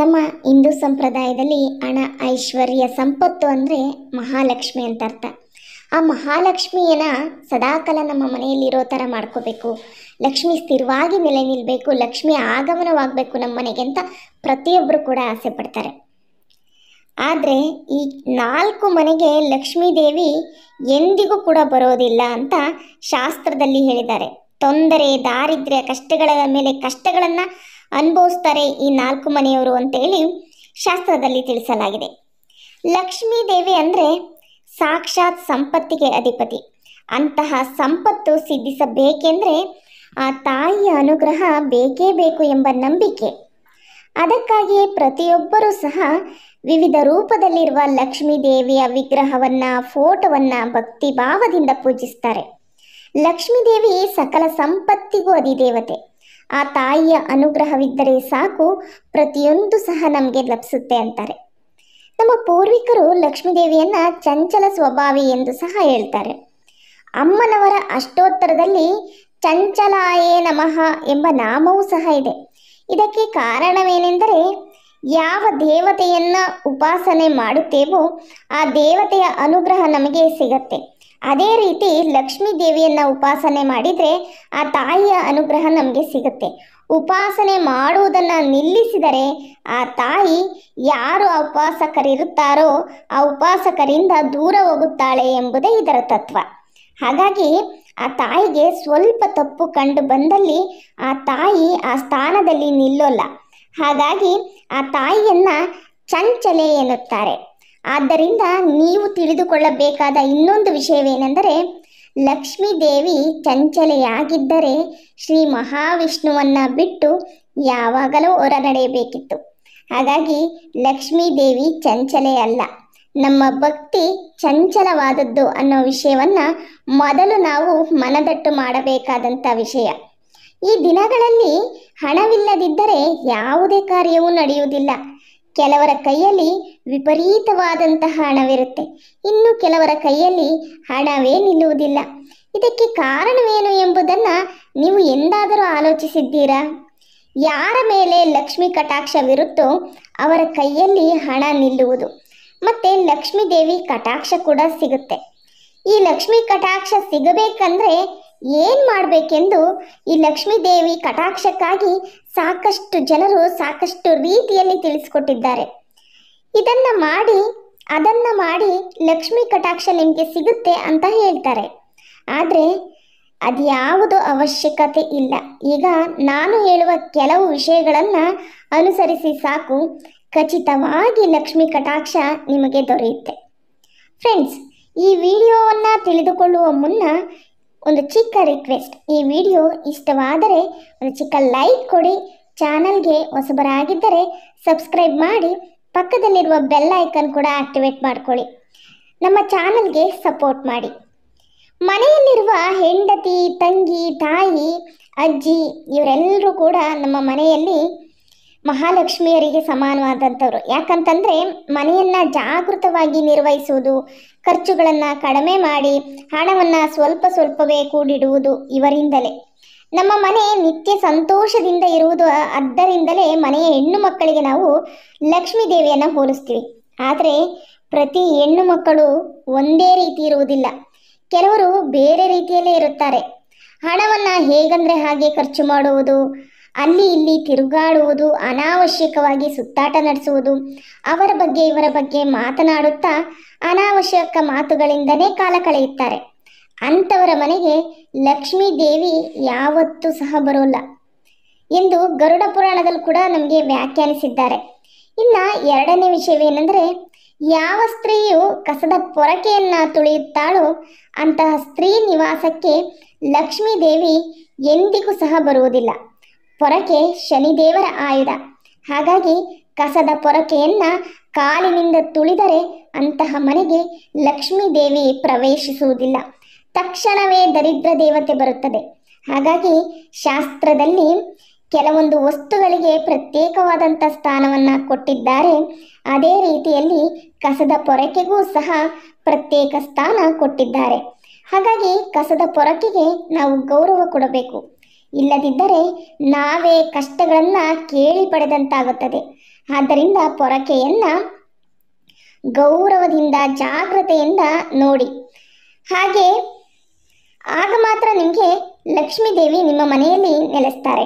ನಮ್ಮ ಹಿಂದೂ ಸಂಪ್ರದಾಯದಲ್ಲಿ ಹಣ ಐಶ್ವರ್ಯ ಸಂಪತ್ತು ಅಂದರೆ ಮಹಾಲಕ್ಷ್ಮಿ ಅಂತ ಅರ್ಥ ಆ ಮಹಾಲಕ್ಷ್ಮಿಯನ್ನ ಸದಾಕಾಲ ನಮ್ಮ ಮನೆಯಲ್ಲಿರೋ ಥರ ಮಾಡ್ಕೋಬೇಕು ಲಕ್ಷ್ಮಿ ಸ್ಥಿರವಾಗಿ ನೆಲೆ ನಿಲ್ಲಬೇಕು ಲಕ್ಷ್ಮಿ ಆಗಮನವಾಗಬೇಕು ನಮ್ಮ ಮನೆಗೆ ಅಂತ ಪ್ರತಿಯೊಬ್ಬರು ಕೂಡ ಆಸೆ ಪಡ್ತಾರೆ ಆದರೆ ಈ ನಾಲ್ಕು ಮನೆಗೆ ಲಕ್ಷ್ಮೀ ದೇವಿ ಎಂದಿಗೂ ಕೂಡ ಬರೋದಿಲ್ಲ ಅಂತ ಶಾಸ್ತ್ರದಲ್ಲಿ ಹೇಳಿದ್ದಾರೆ ತೊಂದರೆ ದಾರಿದ್ರ್ಯ ಕಷ್ಟಗಳ ಮೇಲೆ ಕಷ್ಟಗಳನ್ನು ಅನುಭವಿಸ್ತಾರೆ ಈ ನಾಲ್ಕು ಮನೆಯವರು ಅಂತೇಳಿ ಶಾಸ್ತ್ರದಲ್ಲಿ ತಿಳಿಸಲಾಗಿದೆ ಲಕ್ಷ್ಮೀ ದೇವಿ ಅಂದರೆ ಸಾಕ್ಷಾತ್ ಸಂಪತ್ತಿಗೆ ಅಧಿಪತಿ ಅಂತಹ ಸಂಪತ್ತು ಸಿದ್ಧಿಸಬೇಕೆಂದರೆ ಆ ತಾಯಿಯ ಅನುಗ್ರಹ ಬೇಕೇ ಬೇಕು ಎಂಬ ನಂಬಿಕೆ ಅದಕ್ಕಾಗಿಯೇ ಪ್ರತಿಯೊಬ್ಬರೂ ಸಹ ವಿವಿಧ ರೂಪದಲ್ಲಿರುವ ಲಕ್ಷ್ಮೀ ದೇವಿಯ ವಿಗ್ರಹವನ್ನು ಫೋಟೋವನ್ನು ಭಕ್ತಿ ಭಾವದಿಂದ ಪೂಜಿಸ್ತಾರೆ ಲಕ್ಷ್ಮೀ ದೇವಿ ಸಕಲ ಸಂಪತ್ತಿಗೂ ಅಧಿದೇವತೆ ಆ ತಾಯಿಯ ಅನುಗ್ರಹವಿದ್ದರೆ ಸಾಕು ಪ್ರತಿಯೊಂದು ಸಹ ನಮಗೆ ಲಭಿಸುತ್ತೆ ಅಂತಾರೆ ನಮ್ಮ ಪೂರ್ವಿಕರು ಲಕ್ಷ್ಮೀದೇವಿಯನ್ನು ಚಂಚಲ ಸ್ವಭಾವಿ ಎಂದು ಸಹ ಹೇಳ್ತಾರೆ ಅಮ್ಮನವರ ಅಷ್ಟೋತ್ತರದಲ್ಲಿ ಚಂಚಲಾಯೇ ನಮಃ ಎಂಬ ನಾಮವೂ ಸಹ ಇದೆ ಇದಕ್ಕೆ ಕಾರಣವೇನೆಂದರೆ ಯಾವ ದೇವತೆಯನ್ನು ಉಪಾಸನೆ ಮಾಡುತ್ತೇವೋ ಆ ದೇವತೆಯ ಅನುಗ್ರಹ ನಮಗೆ ಸಿಗತ್ತೆ ಅದೇ ರೀತಿ ಲಕ್ಷ್ಮೀ ದೇವಿಯನ್ನು ಉಪಾಸನೆ ಮಾಡಿದರೆ ಆ ತಾಯಿಯ ಅನುಗ್ರಹ ನಮಗೆ ಸಿಗುತ್ತೆ ಉಪಾಸನೆ ಮಾಡುವುದನ್ನು ನಿಲ್ಲಿಸಿದರೆ ಆ ತಾಯಿ ಯಾರು ಆ ಉಪಾಸಕರಿರುತ್ತಾರೋ ಆ ಉಪಾಸಕರಿಂದ ದೂರ ಹೋಗುತ್ತಾಳೆ ಎಂಬುದೇ ಇದರ ತತ್ವ ಹಾಗಾಗಿ ಆ ತಾಯಿಗೆ ಸ್ವಲ್ಪ ತಪ್ಪು ಕಂಡು ಬಂದಲ್ಲಿ ಆ ತಾಯಿ ಆ ಸ್ಥಾನದಲ್ಲಿ ನಿಲ್ಲೋಲ್ಲ ಹಾಗಾಗಿ ಆ ತಾಯಿಯನ್ನು ಚಂಚಲೆ ಎನ್ನುತ್ತಾರೆ ಆದ್ದರಿಂದ ನೀವು ತಿಳಿದುಕೊಳ್ಳಬೇಕಾದ ಇನ್ನೊಂದು ವಿಷಯವೇನೆಂದರೆ ಲಕ್ಷ್ಮೀ ದೇವಿ ಚಂಚಲೆಯಾಗಿದ್ದರೆ ಶ್ರೀ ಮಹಾವಿಷ್ಣುವನ್ನು ಬಿಟ್ಟು ಯಾವಾಗಲೂ ಹೊರ ನಡೆಯಬೇಕಿತ್ತು ಹಾಗಾಗಿ ಲಕ್ಷ್ಮೀ ದೇವಿ ಚಂಚಲೆಯಲ್ಲ ನಮ್ಮ ಭಕ್ತಿ ಚಂಚಲವಾದದ್ದು ಅನ್ನೋ ವಿಷಯವನ್ನು ಮೊದಲು ನಾವು ಮನದಟ್ಟು ಮಾಡಬೇಕಾದಂಥ ವಿಷಯ ಈ ದಿನಗಳಲ್ಲಿ ಹಣವಿಲ್ಲದಿದ್ದರೆ ಯಾವುದೇ ಕಾರ್ಯವೂ ನಡೆಯುವುದಿಲ್ಲ ಕೆಲವರ ಕೈಯಲ್ಲಿ ವಿಪರೀತವಾದಂತಹ ಹಣವಿರುತ್ತೆ ಇನ್ನು ಕೆಲವರ ಕೈಯಲ್ಲಿ ಹಣವೇ ನಿಲ್ಲುವುದಿಲ್ಲ ಇದಕ್ಕೆ ಕಾರಣವೇನು ಎಂಬುದನ್ನು ನೀವು ಎಂದಾದರೂ ಆಲೋಚಿಸಿದ್ದೀರಾ ಯಾರ ಮೇಲೆ ಲಕ್ಷ್ಮಿ ಕಟಾಕ್ಷವಿರುತ್ತೋ ಅವರ ಕೈಯಲ್ಲಿ ಹಣ ನಿಲ್ಲುವುದು ಮತ್ತು ಲಕ್ಷ್ಮೀ ದೇವಿ ಕಟಾಕ್ಷ ಕೂಡ ಸಿಗುತ್ತೆ ಈ ಲಕ್ಷ್ಮಿ ಕಟಾಕ್ಷ ಸಿಗಬೇಕಂದ್ರೆ ಏನ್ ಮಾಡ್ಬೇಕೆಂದು ಈ ಲಕ್ಷ್ಮೀದೇವಿ ಕಟಾಕ್ಷಕ್ಕಾಗಿ ಸಾಕಷ್ಟು ಜನರು ಸಾಕಷ್ಟು ರೀತಿಯಲ್ಲಿ ತಿಳಿಸ್ಕೊಟ್ಟಿದ್ದಾರೆ ಇದನ್ನ ಮಾಡಿ ಅದನ್ನ ಮಾಡಿ ಲಕ್ಷ್ಮಿ ಕಟಾಕ್ಷ ನಿಮಗೆ ಸಿಗುತ್ತೆ ಅಂತ ಹೇಳ್ತಾರೆ ಆದ್ರೆ ಅದ್ಯಾವುದು ಅವಶ್ಯಕತೆ ಇಲ್ಲ ಈಗ ನಾನು ಹೇಳುವ ಕೆಲವು ವಿಷಯಗಳನ್ನು ಅನುಸರಿಸಿ ಸಾಕು ಖಚಿತವಾಗಿ ಲಕ್ಷ್ಮಿ ಕಟಾಕ್ಷ ನಿಮಗೆ ದೊರೆಯುತ್ತೆ ಫ್ರೆಂಡ್ಸ್ ಈ ವಿಡಿಯೋವನ್ನು ತಿಳಿದುಕೊಳ್ಳುವ ಮುನ್ನ ಒಂದು ಚಿಕ್ಕ ರಿಕ್ವೆಸ್ಟ್ ಈ ವಿಡಿಯೋ ಇಷ್ಟವಾದರೆ ಒಂದು ಚಿಕ್ಕ ಲೈಕ್ ಕೊಡಿ ಚಾನಲ್ಗೆ ಹೊಸಬರಾಗಿದ್ದರೆ ಸಬ್ಸ್ಕ್ರೈಬ್ ಮಾಡಿ ಪಕ್ಕದಲ್ಲಿರುವ ಬೆಲ್ ಐಕನ್ ಕೂಡ ಆಕ್ಟಿವೇಟ್ ಮಾಡಿಕೊಳ್ಳಿ ನಮ್ಮ ಚಾನಲ್ಗೆ ಸಪೋರ್ಟ್ ಮಾಡಿ ಮನೆಯಲ್ಲಿರುವ ಹೆಂಡತಿ ತಂಗಿ ತಾಯಿ ಅಜ್ಜಿ ಇವರೆಲ್ಲರೂ ಕೂಡ ನಮ್ಮ ಮನೆಯಲ್ಲಿ ಮಹಾಲಕ್ಷ್ಮಿಯರಿಗೆ ಸಮಾನವಾದಂಥವ್ರು ಯಾಕಂತಂದ್ರೆ ಮನೆಯನ್ನ ಜಾಗೃತವಾಗಿ ನಿರ್ವಹಿಸುವುದು ಖರ್ಚುಗಳನ್ನ ಕಡಿಮೆ ಮಾಡಿ ಹಣವನ್ನ ಸ್ವಲ್ಪ ಸ್ವಲ್ಪವೇ ಕೂಡಿಡುವುದು ಇವರಿಂದಲೇ ನಮ್ಮ ಮನೆ ನಿತ್ಯ ಸಂತೋಷದಿಂದ ಇರುವುದು ಆದ್ದರಿಂದಲೇ ಮನೆಯ ಹೆಣ್ಣು ಮಕ್ಕಳಿಗೆ ನಾವು ಲಕ್ಷ್ಮೀ ದೇವಿಯನ್ನ ಹೋಲಿಸ್ತೀವಿ ಆದರೆ ಪ್ರತಿ ಹೆಣ್ಣು ಮಕ್ಕಳು ಒಂದೇ ರೀತಿ ಇರುವುದಿಲ್ಲ ಕೆಲವರು ಬೇರೆ ರೀತಿಯಲ್ಲೇ ಇರುತ್ತಾರೆ ಹಣವನ್ನು ಹೇಗಂದ್ರೆ ಹಾಗೆ ಖರ್ಚು ಮಾಡುವುದು ಅಲ್ಲಿ ಇಲ್ಲಿ ತಿರುಗಾಡುವುದು ಅನಾವಶ್ಯಕವಾಗಿ ಸುತ್ತಾಟ ನಡೆಸುವುದು ಅವರ ಬಗ್ಗೆ ಇವರ ಬಗ್ಗೆ ಮಾತನಾಡುತ್ತಾ ಅನಾವಶ್ಯಕ ಮಾತುಗಳಿಂದನೇ ಕಾಲ ಕಳೆಯುತ್ತಾರೆ ಅಂಥವರ ಮನೆಗೆ ಲಕ್ಷ್ಮೀ ದೇವಿ ಯಾವತ್ತೂ ಸಹ ಬರೋಲ್ಲ ಎಂದು ಗರುಡ ಪುರಾಣದಲ್ಲಿ ಕೂಡ ನಮಗೆ ವ್ಯಾಖ್ಯಾನಿಸಿದ್ದಾರೆ ಇನ್ನು ಎರಡನೇ ವಿಷಯವೇನೆಂದರೆ ಯಾವ ಸ್ತ್ರೀಯು ಕಸದ ಪೊರಕೆಯನ್ನು ತುಳಿಯುತ್ತಾಳೋ ಅಂತಹ ಸ್ತ್ರೀ ನಿವಾಸಕ್ಕೆ ಲಕ್ಷ್ಮೀ ದೇವಿ ಎಂದಿಗೂ ಸಹ ಬರುವುದಿಲ್ಲ ಪೊರಕೆ ಶನಿದೇವರ ಆಯುಧ ಹಾಗಾಗಿ ಕಸದ ಪೊರಕೆಯನ್ನ ಕಾಲಿನಿಂದ ತುಳಿದರೆ ಅಂತಹ ಮನೆಗೆ ಲಕ್ಷ್ಮೀ ದೇವಿ ಪ್ರವೇಶಿಸುವುದಿಲ್ಲ ತಕ್ಷಣವೇ ದರಿದ್ರ ದೇವತೆ ಬರುತ್ತದೆ ಹಾಗಾಗಿ ಶಾಸ್ತ್ರದಲ್ಲಿ ಕೆಲವೊಂದು ವಸ್ತುಗಳಿಗೆ ಪ್ರತ್ಯೇಕವಾದಂಥ ಸ್ಥಾನವನ್ನು ಕೊಟ್ಟಿದ್ದಾರೆ ಅದೇ ರೀತಿಯಲ್ಲಿ ಕಸದ ಪೊರಕೆಗೂ ಸಹ ಪ್ರತ್ಯೇಕ ಸ್ಥಾನ ಕೊಟ್ಟಿದ್ದಾರೆ ಹಾಗಾಗಿ ಕಸದ ಪೊರಕೆಗೆ ನಾವು ಗೌರವ ಕೊಡಬೇಕು ಇಲ್ಲದಿದ್ದರೆ ನಾವೇ ಕಷ್ಟಗಳನ್ನು ಕೇಳಿ ಪಡೆದಂತಾಗುತ್ತದೆ ಆದ್ದರಿಂದ ಪೊರಕೆಯನ್ನು ಗೌರವದಿಂದ ಜಾಗ್ರತೆಯಿಂದ ನೋಡಿ ಹಾಗೆ ಆಗ ಮಾತ್ರ ನಿಮಗೆ ಲಕ್ಷ್ಮೀದೇವಿ ನಿಮ್ಮ ಮನೆಯಲ್ಲಿ ನೆಲೆಸ್ತಾರೆ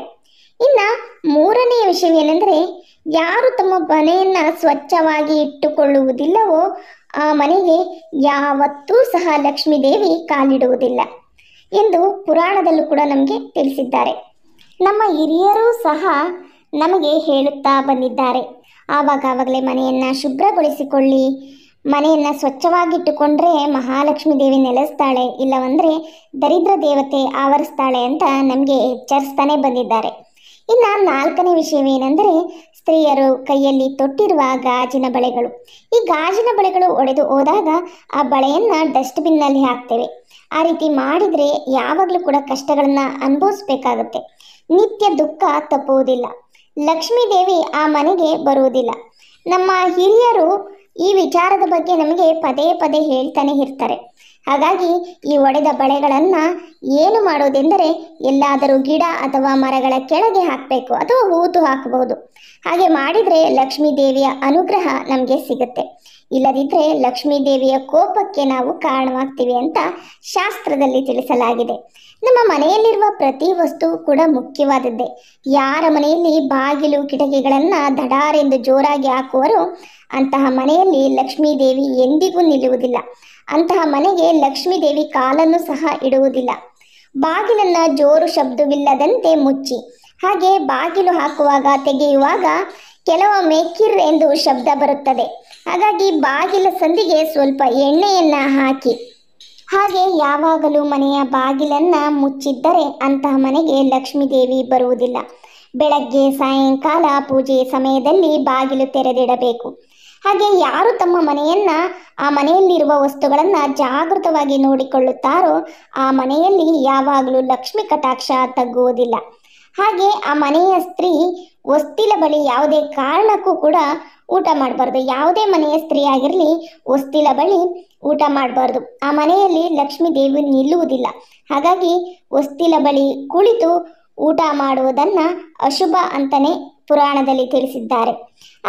ಇನ್ನು ಮೂರನೆಯ ವಿಷಯವೇನೆಂದರೆ ಯಾರು ತಮ್ಮ ಮನೆಯನ್ನು ಸ್ವಚ್ಛವಾಗಿ ಇಟ್ಟುಕೊಳ್ಳುವುದಿಲ್ಲವೋ ಆ ಮನೆಗೆ ಯಾವತ್ತೂ ಸಹ ಲಕ್ಷ್ಮೀದೇವಿ ಕಾಲಿಡುವುದಿಲ್ಲ ಎಂದು ಪುರಾಣದಲ್ಲೂ ಕೂಡ ನಮಗೆ ತಿಳಿಸಿದ್ದಾರೆ ನಮ್ಮ ಹಿರಿಯರೂ ಸಹ ನಮಗೆ ಹೇಳುತ್ತಾ ಬಂದಿದ್ದಾರೆ ಆವಾಗವಾಗಲೇ ಮನೆಯನ್ನು ಶುಭ್ರಗೊಳಿಸಿಕೊಳ್ಳಿ ಮನೆಯನ್ನು ಸ್ವಚ್ಛವಾಗಿಟ್ಟುಕೊಂಡ್ರೆ ಮಹಾಲಕ್ಷ್ಮಿ ದೇವಿ ನೆಲೆಸ್ತಾಳೆ ಇಲ್ಲವಂದರೆ ದರಿದ್ರ ದೇವತೆ ಆವರಿಸ್ತಾಳೆ ಅಂತ ನಮಗೆ ಎಚ್ಚರಿಸ್ತಾನೆ ಬಂದಿದ್ದಾರೆ ಇನ್ನು ನಾಲ್ಕನೇ ವಿಷಯವೇನೆಂದರೆ ಸ್ತ್ರೀಯರು ಕೈಯಲ್ಲಿ ತೊಟ್ಟಿರುವ ಗಾಜಿನ ಬಳೆಗಳು ಈ ಗಾಜಿನ ಬಳೆಗಳು ಒಡೆದು ಹೋದಾಗ ಆ ಬಳೆಯನ್ನು ಡಸ್ಟ್ಬಿನ್ನಲ್ಲಿ ಹಾಕ್ತೇವೆ ಆ ರೀತಿ ಮಾಡಿದರೆ ಯಾವಾಗಲೂ ಕೂಡ ಕಷ್ಟಗಳನ್ನು ಅನುಭವಿಸಬೇಕಾಗುತ್ತೆ ನಿತ್ಯ ದುಃಖ ತಪ್ಪುವುದಿಲ್ಲ ಲಕ್ಷ್ಮೀ ದೇವಿ ಆ ಮನೆಗೆ ಬರುವುದಿಲ್ಲ ನಮ್ಮ ಹಿರಿಯರು ಈ ವಿಚಾರದ ಬಗ್ಗೆ ನಮಗೆ ಪದೇ ಪದೇ ಹೇಳ್ತಾನೆ ಇರ್ತಾರೆ ಹಾಗಾಗಿ ಈ ಒಡೆದ ಬಳೆಗಳನ್ನು ಏನು ಮಾಡೋದೆಂದರೆ ಎಲ್ಲಾದರೂ ಗಿಡ ಅಥವಾ ಮರಗಳ ಕೆಳಗೆ ಹಾಕಬೇಕು ಅಥವಾ ಹೂತು ಹಾಕಬಹುದು ಹಾಗೆ ಮಾಡಿದರೆ ಲಕ್ಷ್ಮೀ ದೇವಿಯ ಅನುಗ್ರಹ ನಮಗೆ ಸಿಗುತ್ತೆ ಇಲ್ಲದಿದ್ದರೆ ಲಕ್ಷ್ಮೀ ದೇವಿಯ ಕೋಪಕ್ಕೆ ನಾವು ಕಾರಣವಾಗ್ತೀವಿ ಅಂತ ಶಾಸ್ತ್ರದಲ್ಲಿ ತಿಳಿಸಲಾಗಿದೆ ನಮ್ಮ ಮನೆಯಲ್ಲಿರುವ ಪ್ರತಿ ವಸ್ತು ಕೂಡ ಮುಖ್ಯವಾದದ್ದೇ ಯಾರ ಮನೆಯಲ್ಲಿ ಬಾಗಿಲು ಕಿಟಕಿಗಳನ್ನು ದಡಾರೆಂದು ಜೋರಾಗಿ ಹಾಕುವರು ಅಂತಹ ಮನೆಯಲ್ಲಿ ಲಕ್ಷ್ಮೀದೇವಿ ಎಂದಿಗೂ ನಿಲ್ಲುವುದಿಲ್ಲ ಅಂತಹ ಮನೆಗೆ ಲಕ್ಷ್ಮೀದೇವಿ ಕಾಲನ್ನು ಸಹ ಇಡುವುದಿಲ್ಲ ಬಾಗಿಲನ್ನು ಜೋರು ಶಬ್ದವಿಲ್ಲದಂತೆ ಮುಚ್ಚಿ ಹಾಗೆ ಬಾಗಿಲು ಹಾಕುವಾಗ ತೆಗೆಯುವಾಗ ಕೆಲವೊಮ್ಮೆ ಕಿರ್ ಎಂದು ಶಬ್ದ ಬರುತ್ತದೆ ಹಾಗಾಗಿ ಬಾಗಿಲ ಸಂದಿಗೆ ಸ್ವಲ್ಪ ಎಣ್ಣೆಯನ್ನು ಹಾಕಿ ಹಾಗೆ ಯಾವಾಗಲೂ ಮನೆಯ ಬಾಗಿಲನ್ನು ಮುಚ್ಚಿದ್ದರೆ ಅಂತಹ ಮನೆಗೆ ಲಕ್ಷ್ಮೀದೇವಿ ಬರುವುದಿಲ್ಲ ಬೆಳಗ್ಗೆ ಸಾಯಂಕಾಲ ಪೂಜೆ ಸಮಯದಲ್ಲಿ ಬಾಗಿಲು ತೆರೆದಿಡಬೇಕು ಹಾಗೆ ಯಾರು ತಮ್ಮ ಮನೆಯನ್ನ ಆ ಮನೆಯಲ್ಲಿರುವ ವಸ್ತುಗಳನ್ನು ಜಾಗೃತವಾಗಿ ನೋಡಿಕೊಳ್ಳುತ್ತಾರೋ ಆ ಮನೆಯಲ್ಲಿ ಯಾವಾಗಲೂ ಲಕ್ಷ್ಮಿ ಕಟಾಕ್ಷ ತಗ್ಗುವುದಿಲ್ಲ ಹಾಗೆ ಆ ಮನೆಯ ಸ್ತ್ರೀ ವಸ್ತಿಲ ಬಳಿ ಯಾವುದೇ ಕಾರಣಕ್ಕೂ ಕೂಡ ಊಟ ಮಾಡಬಾರ್ದು ಯಾವುದೇ ಮನೆಯ ಸ್ತ್ರೀ ಆಗಿರಲಿ ವಸ್ತಿಲ ಬಳಿ ಊಟ ಮಾಡಬಾರ್ದು ಆ ಮನೆಯಲ್ಲಿ ಲಕ್ಷ್ಮೀ ದೇವಿ ನಿಲ್ಲುವುದಿಲ್ಲ ಹಾಗಾಗಿ ವಸ್ತಿಲ ಬಳಿ ಕುಳಿತು ಊಟ ಮಾಡುವುದನ್ನು ಅಶುಭ ಅಂತಲೇ ಪುರಾಣದಲ್ಲಿ ತಿಳಿಸಿದ್ದಾರೆ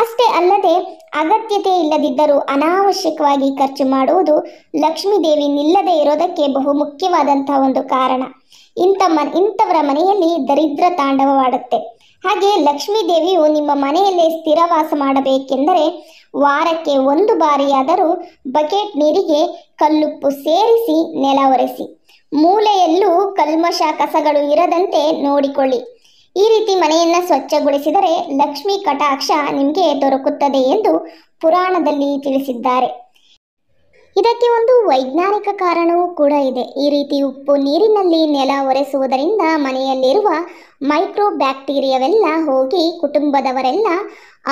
ಅಷ್ಟೇ ಅಲ್ಲದೆ ಅಗತ್ಯತೆ ಇಲ್ಲದಿದ್ದರೂ ಅನಾವಶ್ಯಕವಾಗಿ ಖರ್ಚು ಮಾಡುವುದು ಲಕ್ಷ್ಮೀದೇವಿ ನಿಲ್ಲದೆ ಇರೋದಕ್ಕೆ ಬಹು ಮುಖ್ಯವಾದಂತಹ ಒಂದು ಕಾರಣ ಇಂಥ ಮನ್ ಇಂಥವರ ಮನೆಯಲ್ಲಿ ದರಿದ್ರ ತಾಂಡವವಾಡುತ್ತೆ ಹಾಗೆ ಲಕ್ಷ್ಮೀದೇವಿಯು ನಿಮ್ಮ ಮನೆಯಲ್ಲೇ ಸ್ಥಿರವಾಸ ಮಾಡಬೇಕೆಂದರೆ ವಾರಕ್ಕೆ ಒಂದು ಬಾರಿಯಾದರೂ ಬಕೆಟ್ ನೀರಿಗೆ ಕಲ್ಲುಪ್ಪು ಸೇರಿಸಿ ನೆಲ ಒರೆಸಿ ಮೂಲೆಯಲ್ಲೂ ಕಲ್ಮಶ ಕಸಗಳು ಇರದಂತೆ ನೋಡಿಕೊಳ್ಳಿ ಈ ರೀತಿ ಮನೆಯನ್ನ ಸ್ವಚ್ಛಗೊಳಿಸಿದರೆ ಲಕ್ಷ್ಮಿ ಕಟಾಕ್ಷ ನಿಮಗೆ ದೊರಕುತ್ತದೆ ಎಂದು ಪುರಾಣದಲ್ಲಿ ತಿಳಿಸಿದ್ದಾರೆ ಇದಕ್ಕೆ ಒಂದು ವೈಜ್ಞಾನಿಕ ಕಾರಣವೂ ಕೂಡ ಇದೆ ಈ ರೀತಿ ಉಪ್ಪು ನೀರಿನಲ್ಲಿ ನೆಲ ಒರೆಸುವುದರಿಂದ ಮನೆಯಲ್ಲಿರುವ ಮೈಕ್ರೋ ಬ್ಯಾಕ್ಟೀರಿಯಾವೆಲ್ಲ ಹೋಗಿ ಕುಟುಂಬದವರೆಲ್ಲ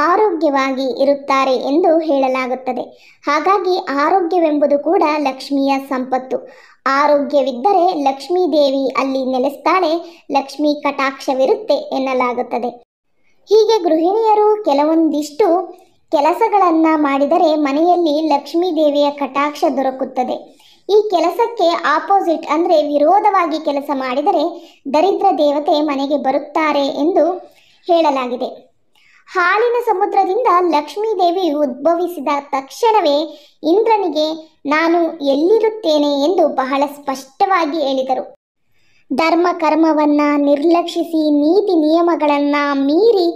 ಆರೋಗ್ಯವಾಗಿ ಇರುತ್ತಾರೆ ಎಂದು ಹೇಳಲಾಗುತ್ತದೆ ಹಾಗಾಗಿ ಆರೋಗ್ಯವೆಂಬುದು ಕೂಡ ಲಕ್ಷ್ಮಿಯ ಸಂಪತ್ತು ಆರೋಗ್ಯವಿದ್ದರೆ ಲಕ್ಷ್ಮೀದೇವಿ ಅಲ್ಲಿ ನೆಲೆಸ್ತಾಳೆ ಲಕ್ಷ್ಮೀ ಕಟಾಕ್ಷವಿರುತ್ತೆ ಎನ್ನಲಾಗುತ್ತದೆ ಹೀಗೆ ಗೃಹಿಣಿಯರು ಕೆಲವೊಂದಿಷ್ಟು ಕೆಲಸಗಳನ್ನು ಮಾಡಿದರೆ ಮನೆಯಲ್ಲಿ ದೇವಿಯ ಕಟಾಕ್ಷ ದೊರಕುತ್ತದೆ ಈ ಕೆಲಸಕ್ಕೆ ಆಪೋಸಿಟ್ ಅಂದರೆ ವಿರೋಧವಾಗಿ ಕೆಲಸ ಮಾಡಿದರೆ ದರಿದ್ರ ದೇವತೆ ಮನೆಗೆ ಬರುತ್ತಾರೆ ಎಂದು ಹೇಳಲಾಗಿದೆ ಹಾಲಿನ ಸಮುದ್ರದಿಂದ ಲಕ್ಷ್ಮೀದೇವಿ ಉದ್ಭವಿಸಿದ ತಕ್ಷಣವೇ ಇಂದ್ರನಿಗೆ ನಾನು ಎಲ್ಲಿರುತ್ತೇನೆ ಎಂದು ಬಹಳ ಸ್ಪಷ್ಟವಾಗಿ ಹೇಳಿದರು ಧರ್ಮ ಕರ್ಮವನ್ನ ನಿರ್ಲಕ್ಷಿಸಿ ನೀತಿ ನಿಯಮಗಳನ್ನ ಮೀರಿ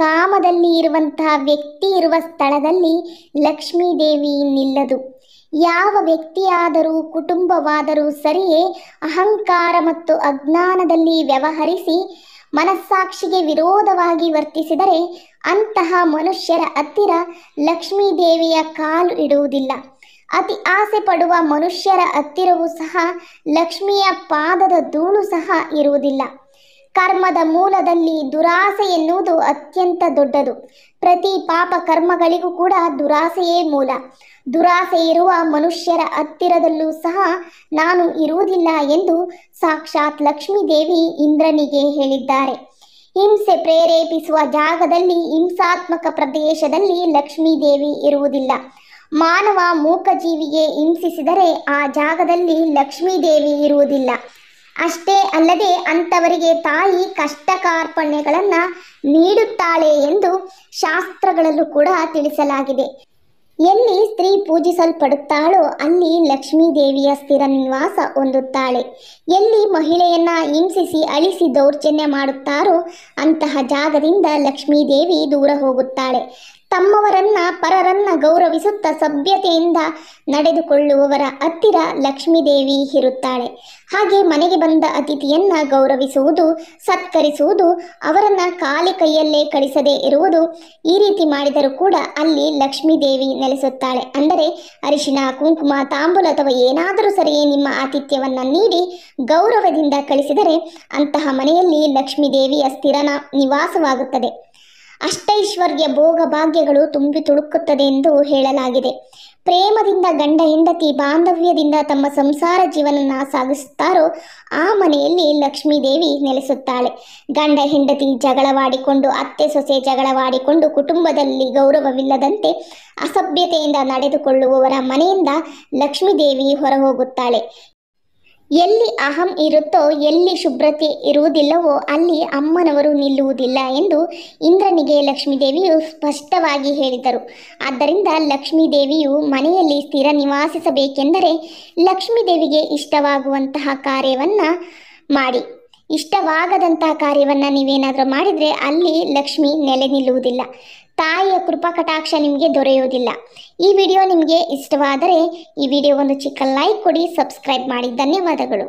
ಕಾಮದಲ್ಲಿ ಇರುವಂತಹ ವ್ಯಕ್ತಿ ಇರುವ ಸ್ಥಳದಲ್ಲಿ ಲಕ್ಷ್ಮೀದೇವಿ ನಿಲ್ಲದು ಯಾವ ವ್ಯಕ್ತಿಯಾದರೂ ಕುಟುಂಬವಾದರೂ ಸರಿಯೇ ಅಹಂಕಾರ ಮತ್ತು ಅಜ್ಞಾನದಲ್ಲಿ ವ್ಯವಹರಿಸಿ ಮನಸ್ಸಾಕ್ಷಿಗೆ ವಿರೋಧವಾಗಿ ವರ್ತಿಸಿದರೆ ಅಂತಹ ಮನುಷ್ಯರ ಹತ್ತಿರ ಲಕ್ಷ್ಮೀ ದೇವಿಯ ಕಾಲು ಇಡುವುದಿಲ್ಲ ಅತಿ ಆಸೆ ಪಡುವ ಮನುಷ್ಯರ ಹತ್ತಿರವೂ ಸಹ ಲಕ್ಷ್ಮಿಯ ಪಾದದ ಧೂಳು ಸಹ ಇರುವುದಿಲ್ಲ ಕರ್ಮದ ಮೂಲದಲ್ಲಿ ದುರಾಸೆ ಎನ್ನುವುದು ಅತ್ಯಂತ ದೊಡ್ಡದು ಪ್ರತಿ ಪಾಪ ಕರ್ಮಗಳಿಗೂ ಕೂಡ ದುರಾಸೆಯೇ ಮೂಲ ದುರಾಸೆ ಇರುವ ಮನುಷ್ಯರ ಹತ್ತಿರದಲ್ಲೂ ಸಹ ನಾನು ಇರುವುದಿಲ್ಲ ಎಂದು ಸಾಕ್ಷಾತ್ ಲಕ್ಷ್ಮೀದೇವಿ ಇಂದ್ರನಿಗೆ ಹೇಳಿದ್ದಾರೆ ಹಿಂಸೆ ಪ್ರೇರೇಪಿಸುವ ಜಾಗದಲ್ಲಿ ಹಿಂಸಾತ್ಮಕ ಪ್ರದೇಶದಲ್ಲಿ ಲಕ್ಷ್ಮೀದೇವಿ ಇರುವುದಿಲ್ಲ ಮಾನವ ಮೂಕ ಜೀವಿಗೆ ಹಿಂಸಿಸಿದರೆ ಆ ಜಾಗದಲ್ಲಿ ಲಕ್ಷ್ಮೀದೇವಿ ಇರುವುದಿಲ್ಲ ಅಷ್ಟೇ ಅಲ್ಲದೆ ಅಂಥವರಿಗೆ ತಾಯಿ ಕಷ್ಟ ಕಾರ್ಪಣ್ಯಗಳನ್ನು ನೀಡುತ್ತಾಳೆ ಎಂದು ಶಾಸ್ತ್ರಗಳಲ್ಲೂ ಕೂಡ ತಿಳಿಸಲಾಗಿದೆ ಎಲ್ಲಿ ಸ್ತ್ರೀ ಪೂಜಿಸಲ್ಪಡುತ್ತಾಳೋ ಅಲ್ಲಿ ಲಕ್ಷ್ಮೀ ದೇವಿಯ ಸ್ಥಿರ ನಿವಾಸ ಹೊಂದುತ್ತಾಳೆ ಎಲ್ಲಿ ಮಹಿಳೆಯನ್ನ ಹಿಂಸಿಸಿ ಅಳಿಸಿ ದೌರ್ಜನ್ಯ ಮಾಡುತ್ತಾರೋ ಅಂತಹ ಜಾಗದಿಂದ ಲಕ್ಷ್ಮೀ ದೇವಿ ದೂರ ಹೋಗುತ್ತಾಳೆ ತಮ್ಮವರನ್ನ ಪರರನ್ನ ಗೌರವಿಸುತ್ತ ಸಭ್ಯತೆಯಿಂದ ನಡೆದುಕೊಳ್ಳುವವರ ಹತ್ತಿರ ಲಕ್ಷ್ಮೀದೇವಿ ಇರುತ್ತಾಳೆ ಹಾಗೆ ಮನೆಗೆ ಬಂದ ಅತಿಥಿಯನ್ನ ಗೌರವಿಸುವುದು ಸತ್ಕರಿಸುವುದು ಅವರನ್ನ ಖಾಲಿ ಕೈಯಲ್ಲೇ ಕಳಿಸದೇ ಇರುವುದು ಈ ರೀತಿ ಮಾಡಿದರೂ ಕೂಡ ಅಲ್ಲಿ ಲಕ್ಷ್ಮೀದೇವಿ ನೆಲೆಸುತ್ತಾಳೆ ಅಂದರೆ ಅರಿಶಿನ ಕುಂಕುಮ ತಾಂಬೂಲ ಅಥವಾ ಏನಾದರೂ ಸರಿಯೇ ನಿಮ್ಮ ಆತಿಥ್ಯವನ್ನು ನೀಡಿ ಗೌರವದಿಂದ ಕಳಿಸಿದರೆ ಅಂತಹ ಮನೆಯಲ್ಲಿ ಲಕ್ಷ್ಮೀದೇವಿಯ ಸ್ಥಿರನ ನಿವಾಸವಾಗುತ್ತದೆ ಅಷ್ಟೈಶ್ವರ್ಯ ಭೋಗ ಭಾಗ್ಯಗಳು ತುಂಬಿ ತುಳುಕುತ್ತದೆ ಎಂದು ಹೇಳಲಾಗಿದೆ ಪ್ರೇಮದಿಂದ ಗಂಡ ಹೆಂಡತಿ ಬಾಂಧವ್ಯದಿಂದ ತಮ್ಮ ಸಂಸಾರ ಜೀವನ ಸಾಗಿಸುತ್ತಾರೋ ಆ ಮನೆಯಲ್ಲಿ ಲಕ್ಷ್ಮೀದೇವಿ ನೆಲೆಸುತ್ತಾಳೆ ಗಂಡ ಹೆಂಡತಿ ಜಗಳವಾಡಿಕೊಂಡು ಅತ್ತೆ ಸೊಸೆ ಜಗಳವಾಡಿಕೊಂಡು ಕುಟುಂಬದಲ್ಲಿ ಗೌರವವಿಲ್ಲದಂತೆ ಅಸಭ್ಯತೆಯಿಂದ ನಡೆದುಕೊಳ್ಳುವವರ ಮನೆಯಿಂದ ಲಕ್ಷ್ಮೀದೇವಿ ಹೊರಹೋಗುತ್ತಾಳೆ ಎಲ್ಲಿ ಅಹಂ ಇರುತ್ತೋ ಎಲ್ಲಿ ಶುಭ್ರತೆ ಇರುವುದಿಲ್ಲವೋ ಅಲ್ಲಿ ಅಮ್ಮನವರು ನಿಲ್ಲುವುದಿಲ್ಲ ಎಂದು ಇಂದ್ರನಿಗೆ ಲಕ್ಷ್ಮೀದೇವಿಯು ಸ್ಪಷ್ಟವಾಗಿ ಹೇಳಿದರು ಆದ್ದರಿಂದ ಲಕ್ಷ್ಮೀದೇವಿಯು ಮನೆಯಲ್ಲಿ ಸ್ಥಿರ ನಿವಾಸಿಸಬೇಕೆಂದರೆ ಲಕ್ಷ್ಮೀದೇವಿಗೆ ಇಷ್ಟವಾಗುವಂತಹ ಕಾರ್ಯವನ್ನು ಮಾಡಿ ಇಷ್ಟವಾಗದಂತಹ ಕಾರ್ಯವನ್ನು ನೀವೇನಾದರೂ ಮಾಡಿದರೆ ಅಲ್ಲಿ ಲಕ್ಷ್ಮಿ ನೆಲೆ ನಿಲ್ಲುವುದಿಲ್ಲ ತಾಯಿಯ ಕೃಪಾ ಕಟಾಕ್ಷ ನಿಮಗೆ ದೊರೆಯುವುದಿಲ್ಲ ಈ ವಿಡಿಯೋ ನಿಮಗೆ ಇಷ್ಟವಾದರೆ ಈ ವಿಡಿಯೋ ಒಂದು ಚಿಕ್ಕ ಲೈಕ್ ಕೊಡಿ ಸಬ್ಸ್ಕ್ರೈಬ್ ಮಾಡಿ ಧನ್ಯವಾದಗಳು